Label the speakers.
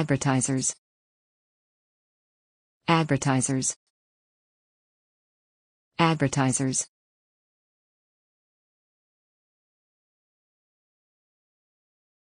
Speaker 1: Advertisers. Advertisers. Advertisers.